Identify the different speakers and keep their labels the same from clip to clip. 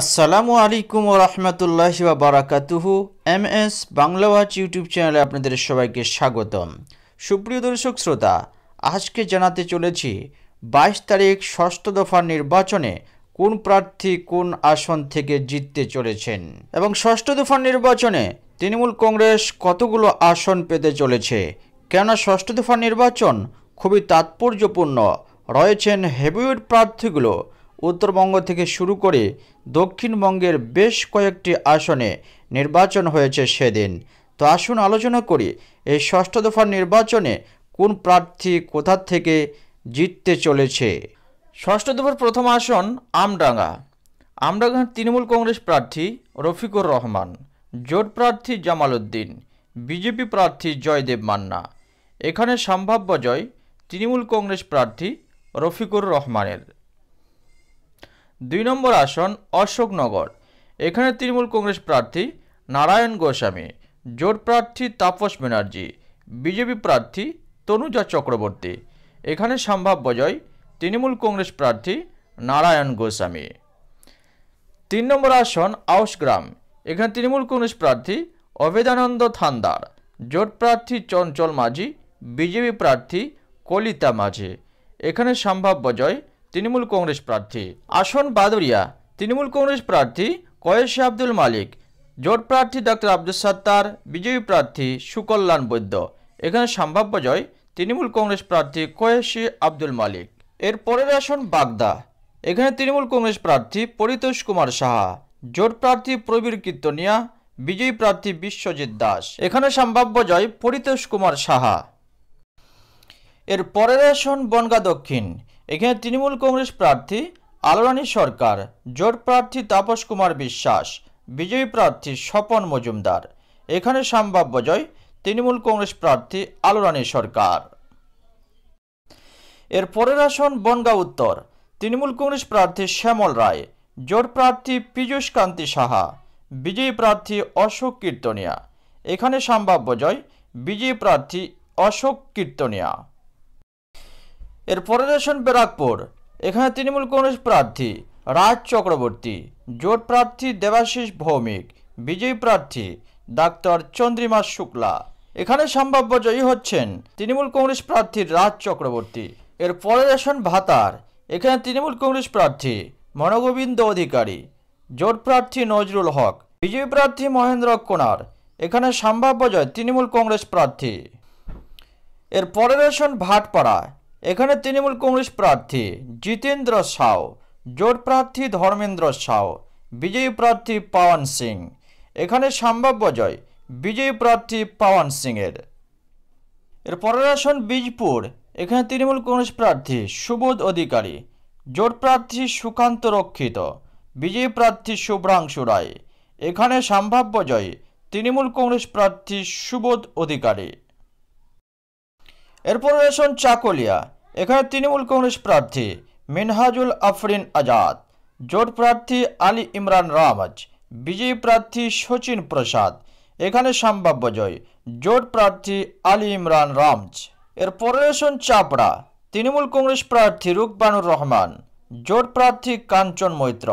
Speaker 1: আসসালামু আলাইকুম ও রহমতুল্লাহ বা বারাকাতুহু এম এস বাংলাওয়াচ ইউটিউব চ্যানেলে আপনাদের সবাইকে স্বাগতম সুপ্রিয় দর্শক শ্রোতা আজকে জানাতে চলেছি বাইশ তারিখ ষষ্ঠ দফার নির্বাচনে কোন প্রার্থী কোন আসন থেকে জিততে চলেছেন এবং ষষ্ঠ দফার নির্বাচনে তৃণমূল কংগ্রেস কতগুলো আসন পেতে চলেছে কেননা ষষ্ঠ দফার নির্বাচন খুবই তাৎপর্যপূর্ণ রয়েছেন হেভিউড প্রার্থীগুলো উত্তরবঙ্গ থেকে শুরু করে দক্ষিণবঙ্গের বেশ কয়েকটি আসনে নির্বাচন হয়েছে সেদিন তো আসুন আলোচনা করি এই ষষ্ঠ দফার নির্বাচনে কোন প্রার্থী কোথা থেকে জিততে চলেছে ষষ্ঠ দফার প্রথম আসন আমডাঙ্গা আমডাঙ্গার তৃণমূল কংগ্রেস প্রার্থী রফিকুর রহমান জোট প্রার্থী জামাল উদ্দিন বিজেপি প্রার্থী জয়দেব মান্না এখানে সম্ভাব্য জয় তৃণমূল কংগ্রেস প্রার্থী রফিকুর রহমানের দুই নম্বর আসন অশোকনগর এখানে তৃণমূল কংগ্রেস প্রার্থী নারায়ণ গোস্বামী জোট প্রার্থী তাপস ব্যানার্জি বিজেপি প্রার্থী তনুজা চক্রবর্তী এখানে সম্ভাব্য জয় তৃণমূল কংগ্রেস প্রার্থী নারায়ণ গোস্বামী তিন নম্বর আসন আউসগ্রাম এখানে তৃণমূল কংগ্রেস প্রার্থী অভেদানন্দ থান্দার জোট প্রার্থী চঞ্চল মাঝি বিজেপি প্রার্থী কলিতা মাঝি এখানে সম্ভাব্য জয় তৃণমূল কংগ্রেস প্রার্থী আসন বাদুরিয়া তৃণমূল কংগ্রেস প্রার্থী কয়েশে আব্দুল মালিক জোট প্রার্থী ডক্টর আব্দুল সত্তার বিজয়ী প্রার্থী সুকল্যাণ বৈদ্য এখানে সম্ভাব্য জয় তৃণমূল কংগ্রেস প্রার্থী কয়েশি আব্দুল মালিক এর পরের আসন বাগদা এখানে তৃণমূল কংগ্রেস প্রার্থী পরিতোষ কুমার সাহা জোট প্রার্থী প্রবীর কীর্তনিয়া বিজয়ী প্রার্থী বিশ্বজিৎ দাস এখানে সম্ভাব্য জয় পরিতোষ কুমার সাহা এর পরের আসন বনগা দক্ষিণ এখানে তৃণমূল কংগ্রেস প্রার্থী আলোরানী সরকার জোট প্রার্থী তাপস কুমার বিশ্বাস বিজয়ী প্রার্থী স্বপন মজুমদার এখানে সম্ভাব্য জয় তৃণমূল কংগ্রেস প্রার্থী আলোরানী সরকার এর পরের আসন বনগাঁ উত্তর তৃণমূল কংগ্রেস প্রার্থী শ্যামল রায় জোট প্রার্থী পীযুষ কান্তি সাহা বিজয়ী প্রার্থী অশোক কীর্তনিয়া এখানে সম্ভাব্য জয় বিজয়ী প্রার্থী অশোক কীর্তনিয়া এরপরে রয়েছেন ব্যারাকপুর এখানে তৃণমূল কংগ্রেস প্রার্থী রাজ চক্রবর্তী জোট প্রার্থী দেবাশিস ভৌমিক বিজয়ী প্রার্থী ডাক্তার চন্দ্রিমা শুক্লা এখানে সম্ভাব্য জয়ী হচ্ছেন তৃণমূল কংগ্রেস প্রার্থী রাজ চক্রবর্তী এর পরে ভাতার এখানে তৃণমূল কংগ্রেস প্রার্থী মনগোবিন্দ অধিকারী জোট প্রার্থী নজরুল হক বিজয়ী প্রার্থী মহেন্দ্র কোনার এখানে সম্ভাব্য জয় তৃণমূল কংগ্রেস প্রার্থী এর পরে ভাটপাড়া এখানে তৃণমূল কংগ্রেস প্রার্থী জিতেন্দ্র সাউ জোট প্রার্থী ধর্মেন্দ্র সাউ বিজয়ী প্রার্থী পাওয়ান সিং এখানে সম্ভাব্য জয় বিজয়ী প্রার্থী পাওয়ান সিংয়ের এর পরের আসন বীজপুর এখানে তৃণমূল কংগ্রেস প্রার্থী সুবোধ অধিকারী জোট প্রার্থী সুকান্ত রক্ষিত বিজয়ী প্রার্থী শুভ্রাংশু রায় এখানে সম্ভাব্য জয় তৃণমূল কংগ্রেস প্রার্থী সুবোধ অধিকারী এরপর রয়েছেন চাকলিয়া এখানে তৃণমূল কংগ্রেস প্রার্থী মিনহাজুল আফরিন আজাদ জোট প্রার্থী আলী ইমরান রামাজ বিজয়ী প্রার্থী সচিন প্রসাদ এখানে সম্ভাব্য জয় জোট প্রার্থী আলী ইমরান রামজ এর রয়েছেন চাপড়া তৃণমূল কংগ্রেস প্রার্থী রুকবানুর রহমান জোট প্রার্থী কাঞ্চন মৈত্র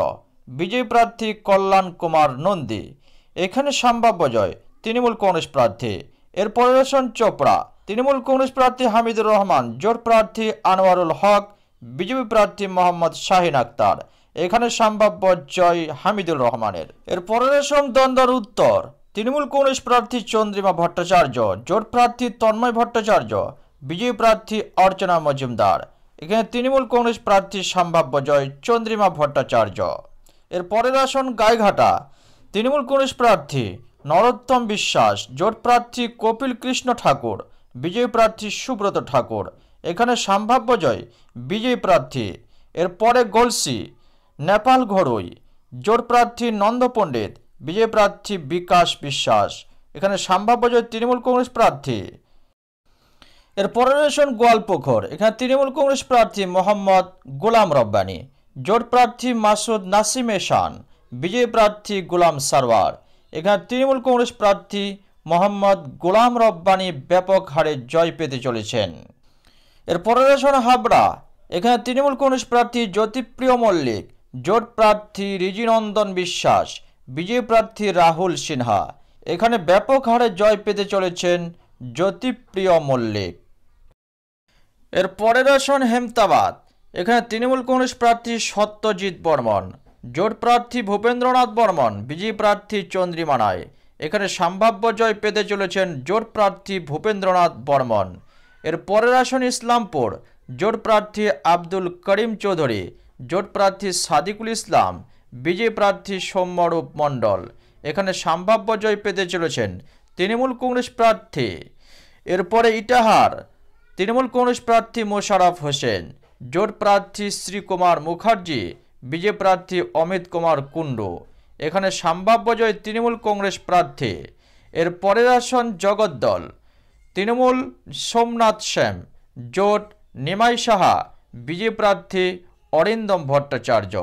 Speaker 1: বিজয়ী প্রার্থী কল্যাণ কুমার নন্দী এখানে সম্ভাব্য জয় তৃণমূল কংগ্রেস প্রার্থী এরপরে রয়েছেন চোপড়া তৃণমূল কংগ্রেস প্রার্থী হামিদুর রহমান জোট প্রার্থী আনোয়ারুল হক বিজেপি প্রার্থী মোহাম্মদ শাহিন আক্তার এখানে সম্ভাব্য জয় হামিদুল রহমানের এরপরে রয়েছেন দ্বন্দ্বর উত্তর তৃণমূল কংগ্রেস প্রার্থী চন্দ্রিমা ভট্টাচার্য জোট প্রার্থী তন্ময় ভট্টাচার্য বিজেপি প্রার্থী অর্চনা মজুমদার এখানে তৃণমূল কংগ্রেস প্রার্থী সম্ভাব্য জয় চন্দ্রিমা ভট্টাচার্য এরপরের আসন গাইঘাটা তৃণমূল কংগ্রেস প্রার্থী নরোত্তম বিশ্বাস জোট প্রার্থী কপিল কৃষ্ণ ঠাকুর বিজয়ী প্রার্থী সুব্রত ঠাকুর এখানে সম্ভাব্য জয় বিজয়ী প্রার্থী এরপরে গলসি নেপাল ঘরোই জোট প্রার্থী নন্দ পণ্ডিত বিজয়ী প্রার্থী বিকাশ বিশ্বাস এখানে সম্ভাব্য জয় তৃণমূল কংগ্রেস প্রার্থী এর পরে রয়েছেন গোয়ালপোখর এখানে তৃণমূল কংগ্রেস প্রার্থী মোহাম্মদ গোলাম রব্বানি জোট প্রার্থী মাসুদ নাসিমে শান বিজয়ী প্রার্থী গোলাম সারওয়ার এখানে তৃণমূল কংগ্রেস প্রার্থী মোহাম্মদ গোলাম রব্বানি ব্যাপক হারে জয় পেতে চলেছেন পরের আসন হাবড়া এখানে তৃণমূল কংগ্রেস প্রার্থী জ্যোতিপ্রিয় মল্লিক জোট প্রার্থী রিজিনন্দন বিশ্বাস বিজেপি প্রার্থী রাহুল সিনহা এখানে ব্যাপক হারে জয় পেতে চলেছেন জ্যোতিপ্রিয় মল্লিক এর পরের আসন হেমতাবাদ এখানে তৃণমূল কংগ্রেস প্রার্থী সত্যজিৎ বর্মন জোট প্রার্থী ভূপেন্দ্রনাথ বর্মন বিজয়ী প্রার্থী চন্দ্রিমা রায় এখানে সম্ভাব্য জয় পেতে চলেছেন জোট প্রার্থী ভূপেন্দ্রনাথ বর্মন এর পরের আসন ইসলামপুর জোট প্রার্থী আব্দুল করিম চৌধুরী জোট প্রার্থী সাদিকুল ইসলাম বিজেপি প্রার্থী সৌম্যরূপ মণ্ডল এখানে সম্ভাব্য জয় পেতে চলেছেন তৃণমূল কংগ্রেস প্রার্থী এরপরে ইটাহার তৃণমূল কংগ্রেস প্রার্থী মোশারফ হোসেন জোট প্রার্থী শ্রীকুমার মুখার্জী বিজেপি প্রার্থী অমিত কুমার কুণ্ডু এখানে সম্ভাব্য জয় তৃণমূল কংগ্রেস প্রার্থী এর পরের আসন জগদ্দল তৃণমূল সোমনাথ শ্যাম জোট নিমাই সাহা বিজেপি প্রার্থী অরিন্দম ভট্টাচার্য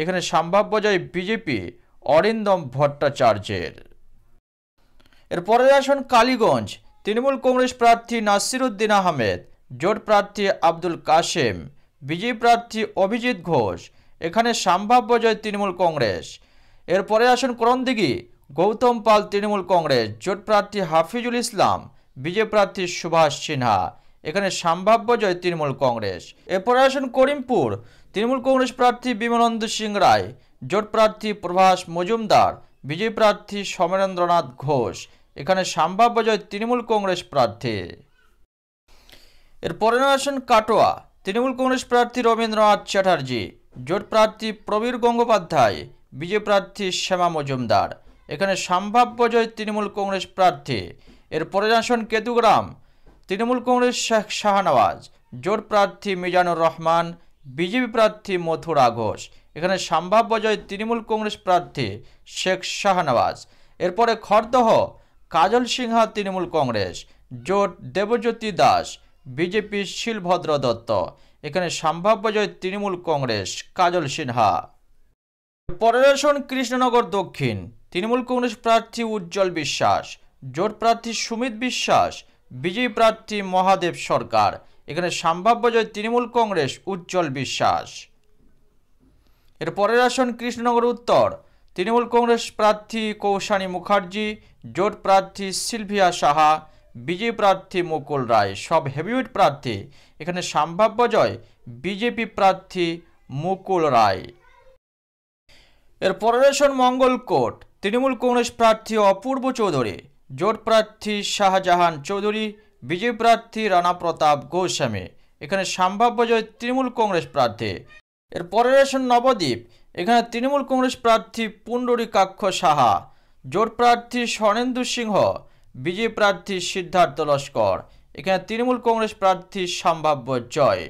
Speaker 1: এখানে সম্ভাব্য জয় বিজেপি অরিন্দম ভট্টাচার্যের এর পরের আসন কালীগঞ্জ তৃণমূল কংগ্রেস প্রার্থী নাসিরুদ্দিন আহমেদ জোট প্রার্থী আব্দুল কাশেম বিজেপি প্রার্থী অভিজিৎ ঘোষ এখানে সম্ভাব্য জয় তৃণমূল কংগ্রেস এরপরে আসুন করণদিঘি গৌতম পাল তৃণমূল কংগ্রেস জোট প্রার্থী হাফিজুল ইসলাম বিজেপি প্রার্থী সুভাষ সিনহা এখানে সম্ভাব্য জয় তৃণমূল কংগ্রেস এরপরে আসুন করিমপুর তৃণমূল কংগ্রেস প্রার্থী বিমানন্দ সিং রায় জোট প্রার্থী প্রভাস মজুমদার বিজেপি প্রার্থী সমরেন্দ্রনাথ ঘোষ এখানে সম্ভাব্য জয় তৃণমূল কংগ্রেস প্রার্থী এরপরে আসেন কাটোয়া তৃণমূল কংগ্রেস প্রার্থী রবীন্দ্রনাথ চ্যাটার্জি জোট প্রার্থী প্রবীর গঙ্গোপাধ্যায় বিজেপি প্রার্থী শ্যামা মজুমদার এখানে সম্ভাব্য জয় তৃণমূল কংগ্রেস প্রার্থী এর পরে আসন কেতুগ্রাম তৃণমূল কংগ্রেস শেখ শাহনওয়াজ জোট প্রার্থী মিজানুর রহমান বিজেপি প্রার্থী মথুরা ঘোষ এখানে সম্ভাব্য জয় তৃণমূল কংগ্রেস প্রার্থী শেখ শাহনওয়াজ এরপরে খরদহ কাজল সিংহা তৃণমূল কংগ্রেস জোট দেবজ্যোতি দাস বিজেপি শিলভদ্র দত্ত এখানে সম্ভাব্য জয় তৃণমূল কংগ্রেস কাজল সিনহা পরের আসন কৃষ্ণনগর দক্ষিণ তৃণমূল কংগ্রেস প্রার্থী উজ্জ্বল বিশ্বাস জোট প্রার্থী সুমিত বিশ্বাস বিজয়ী প্রার্থী মহাদেব সরকার এখানে সম্ভাব্য জয় তৃণমূল কংগ্রেস উজ্জ্বল বিশ্বাস এর পরের আসন কৃষ্ণনগর উত্তর তৃণমূল কংগ্রেস প্রার্থী কৌশানী মুখার্জি জোট প্রার্থী সিলভিয়া সাহা বিজেপি প্রার্থী মুকুল রায় সব হেভিওয়েট প্রার্থী এখানে সম্ভাব্য জয় বিজেপি প্রার্থী মুকুল রায় এর পরেরেশন মঙ্গল কোট তৃণমূল কংগ্রেস প্রার্থী অপূর্ব চৌধুরী জোট প্রার্থী শাহজাহান চৌধুরী বিজেপি প্রার্থী রানা প্রতাপ গোস্বামী এখানে সম্ভাব্য জয় তৃণমূল কংগ্রেস প্রার্থী এর পরেরেশন নবদ্বীপ এখানে তৃণমূল কংগ্রেস প্রার্থী পুণ্ডরী কাক্ষ সাহা জোট প্রার্থী স্বর্ণেন্দু সিংহ বিজেপি প্রার্থী সিদ্ধার্থ লস্কর এখানে তৃণমূল কংগ্রেস প্রার্থীর সম্ভাব্য জয়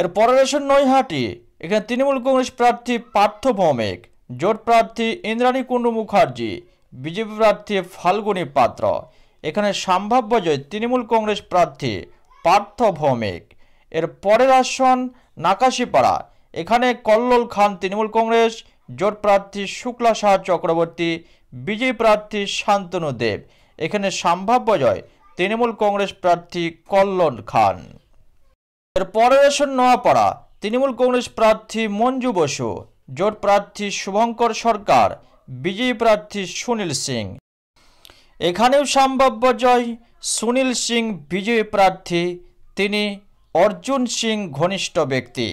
Speaker 1: এর পরের আসন নৈহাটি এখানে তৃণমূল কংগ্রেস প্রার্থী পার্থ ভৌমিক জোট প্রার্থী ইন্দ্রাণী কুণ্ডু মুখার্জি বিজেপি প্রার্থী ফাল্গুনী পাত্র এখানে সম্ভাব্য জয় তৃণমূল কংগ্রেস প্রার্থী পার্থ ভৌমিক এর পরের আসন নাকাশিপাড়া এখানে কল্লোল খান তৃণমূল কংগ্রেস জোট প্রার্থী শুক্লা শাহ চক্রবর্তী বিজেপি প্রার্থী শান্তনু দেব এখানে সম্ভাব্য জয় তৃণমূল কংগ্রেস প্রার্থী কল্লন খান এর পরের আসন নোয়াপাড়া তৃণমূল কংগ্রেস প্রার্থী মঞ্জু বসু জোট প্রার্থী শুভঙ্কর সরকার বিজয়ী প্রার্থী সুনীল সিং এখানেও সম্ভাব্য জয় সুনীল সিং বিজয়ী প্রার্থী তিনি অর্জুন সিং ঘনিষ্ঠ ব্যক্তি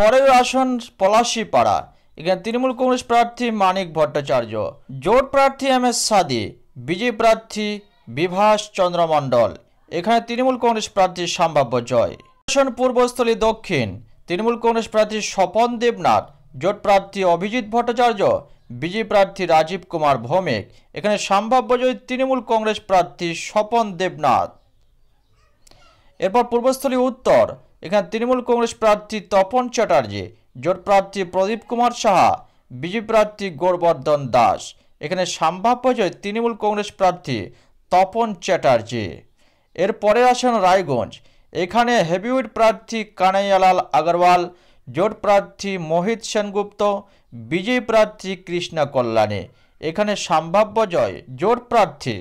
Speaker 1: পরের আসন পলাশীপাড়া এখানে তৃণমূল কংগ্রেস প্রার্থী মানিক ভট্টাচার্য জোট প্রার্থী এম এস সাদি বিজয়ী প্রার্থী বিভাস চন্দ্র এখানে তৃণমূল কংগ্রেস প্রার্থীর সম্ভাব্য জয় পূর্বস্থলী দক্ষিণ তৃণমূল কংগ্রেস প্রার্থী স্বপন দেবনাথ জোট প্রার্থী অভিজিৎ ভট্টাচার্য বিজেপি প্রার্থী রাজীব কুমার ভৌমিক এখানে সম্ভাব্য জয় তৃণমূল কংগ্রেস প্রার্থী স্বপন দেবনাথ এরপর পূর্বস্থলী উত্তর এখানে তৃণমূল কংগ্রেস প্রার্থী তপন চ্যাটার্জি জোট প্রার্থী প্রদীপ কুমার সাহা বিজেপি প্রার্থী গোরবর্ধন দাস এখানে সম্ভাব্য জয় তৃণমূল কংগ্রেস প্রার্থী তপন চ্যাটার্জি এরপরে আসেন রায়গঞ্জ এখানে হেভিউড প্রার্থী কানাইয়ালাল আগরওয়াল জোট প্রার্থী মোহিত সেনগুপ্ত বিজয়ী প্রার্থী কৃষ্ণা কল্যাণী এখানে সম্ভাব্য জয় জোট প্রার্থী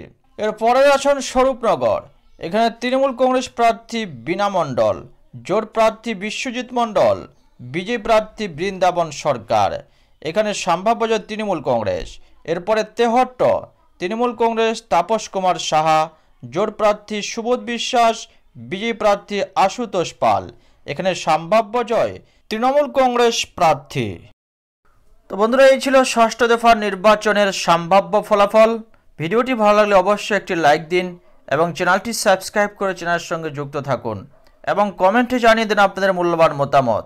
Speaker 1: এরপরে আসেন স্বরূপনগর এখানে তৃণমূল কংগ্রেস প্রার্থী বিনা মণ্ডল জোট প্রার্থী বিশ্বজিৎ মণ্ডল বিজয়ী প্রার্থী বৃন্দাবন সরকার এখানে সম্ভাব্য জয় তৃণমূল কংগ্রেস এরপরে তেহট্ট তৃণমূল কংগ্রেস তাপস কুমার সাহা জোট প্রার্থী সুবোধ বিশ্বাস বিজেপি প্রার্থী আশুতোষ পাল এখানে সম্ভাব্য জয় তৃণমূল কংগ্রেস প্রার্থী তো বন্ধুরা এই ছিল ষষ্ঠ দফার নির্বাচনের সম্ভাব্য ফলাফল ভিডিওটি ভালো লাগলে অবশ্যই একটি লাইক দিন এবং চ্যানেলটি সাবস্ক্রাইব করে চ্যানেলের সঙ্গে যুক্ত থাকুন এবং কমেন্টে জানিয়ে দিন আপনাদের মূল্যবান মতামত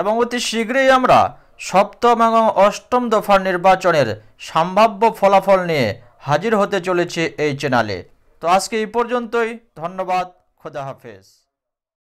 Speaker 1: এবং অতি শীঘ্রই আমরা সপ্তম এবং অষ্টম দফার নির্বাচনের সম্ভাব্য ফলাফল নিয়ে হাজির হতে চলেছে এই চ্যানেলে তো আজকে এই পর্যন্তই ধন্যবাদ খোদা হাফেজ